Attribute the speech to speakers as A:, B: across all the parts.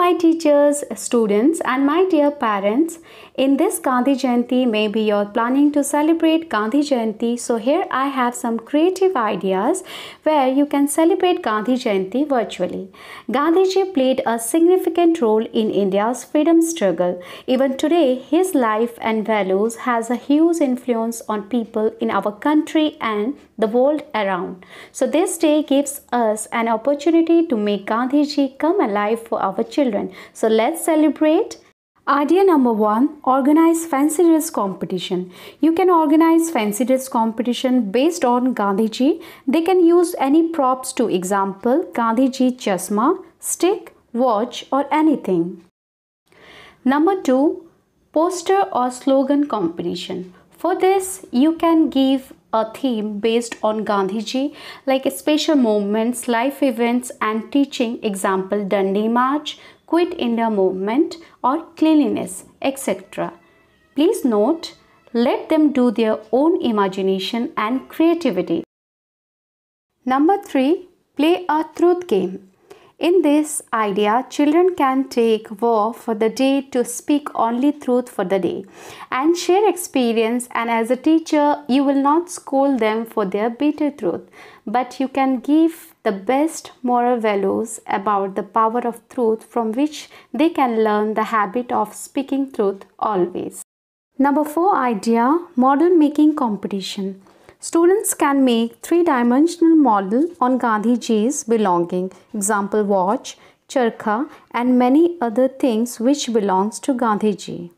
A: my teachers, students and my dear parents, in this Gandhi Jayanti, maybe you're planning to celebrate Gandhi Jayanti. So here I have some creative ideas where you can celebrate Gandhi Jayanti virtually. Gandhiji played a significant role in India's freedom struggle. Even today, his life and values has a huge influence on people in our country and the world around. So this day gives us an opportunity to make Gandhiji come alive for our children children. So let's celebrate. Idea number one, organize fancy dress competition. You can organize fancy dress competition based on Gandhiji. They can use any props to example Gandhiji chasma, stick, watch or anything. Number two, poster or slogan competition. For this, you can give a theme based on Gandhiji like special moments, life events and teaching example Dandi March, Quit India movement or cleanliness, etc. Please note, let them do their own imagination and creativity. Number 3. Play a truth game. In this idea, children can take war for the day to speak only truth for the day and share experience. And as a teacher, you will not scold them for their bitter truth, but you can give the best moral values about the power of truth from which they can learn the habit of speaking truth always. Number four idea model making competition. Students can make three-dimensional model on Gandhi ji's belonging, example watch, charkha and many other things which belongs to Gandhi ji.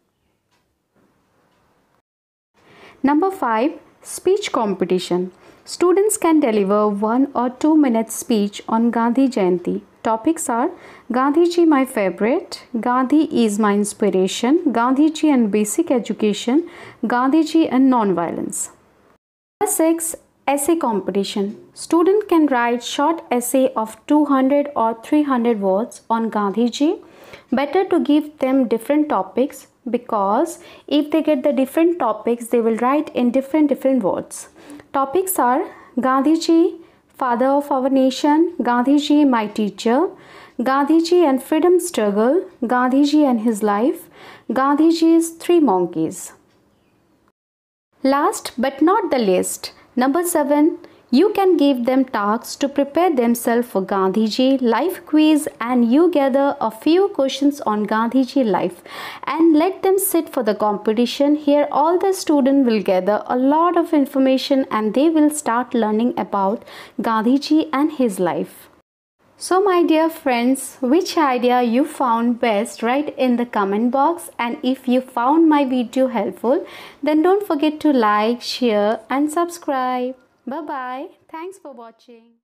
A: Number 5. Speech competition. Students can deliver one or two minute speech on Gandhi Jayanti. Topics are Gandhi ji my favorite, Gandhi is my inspiration, Gandhi ji and basic education, Gandhi ji and non-violence. 6. Essay competition. Student can write short essay of 200 or 300 words on Gandhiji. Better to give them different topics because if they get the different topics they will write in different different words. Topics are Gandhiji, father of our nation, Gandhiji my teacher, Gandhiji and freedom struggle, Gandhiji and his life, Gandhiji's three monkeys. Last but not the least, number 7. You can give them tasks to prepare themselves for Gandhiji life quiz and you gather a few questions on Gandhiji life and let them sit for the competition. Here all the students will gather a lot of information and they will start learning about Gandhiji and his life. So my dear friends, which idea you found best, write in the comment box and if you found my video helpful, then don't forget to like, share and subscribe. Bye-bye. Thanks for watching.